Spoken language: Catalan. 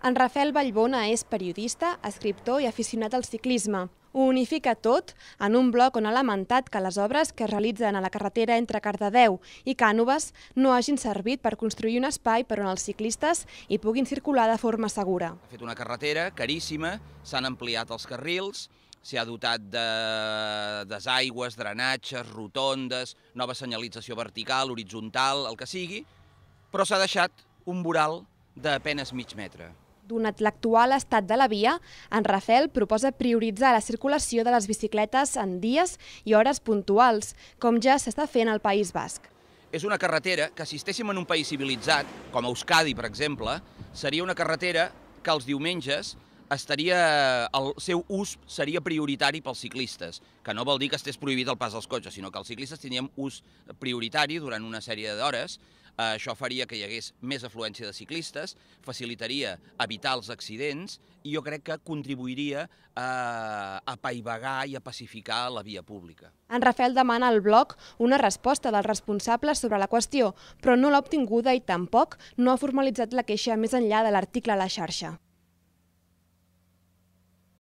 En Rafael Vallbona és periodista, escriptor i aficionat al ciclisme. Ho unifica tot en un bloc on ha lamentat que les obres que es realitzen a la carretera entre Cardedeu i Cànoves no hagin servit per construir un espai per on els ciclistes hi puguin circular de forma segura. Ha fet una carretera caríssima, s'han ampliat els carrils, s'ha dotat de desaigües, drenatges, rotondes, nova senyalització vertical, horitzontal, el que sigui, però s'ha deixat un voral d'apenes mig metre. Donat l'actual estat de la via, en Rafel proposa prioritzar la circulació de les bicicletes en dies i hores puntuals, com ja s'està fent al País Basc. És una carretera que, si estéssim en un país civilitzat, com Euskadi, per exemple, seria una carretera que els diumenges estaria, el seu ús seria prioritari pels ciclistes, que no vol dir que estés prohibit el pas dels cotxes, sinó que els ciclistes teníem ús prioritari durant una sèrie d'hores Eh, això faria que hi hagués més afluència de ciclistes, facilitaria evitar els accidents i jo crec que contribuiria eh, a, a i a pacificar la via pública. En Rafel demana al bloc una resposta dels responsables sobre la qüestió, però no l'ha obtinguda i tampoc no ha formalitzat la queixa més enllà de l'article a la xarxa.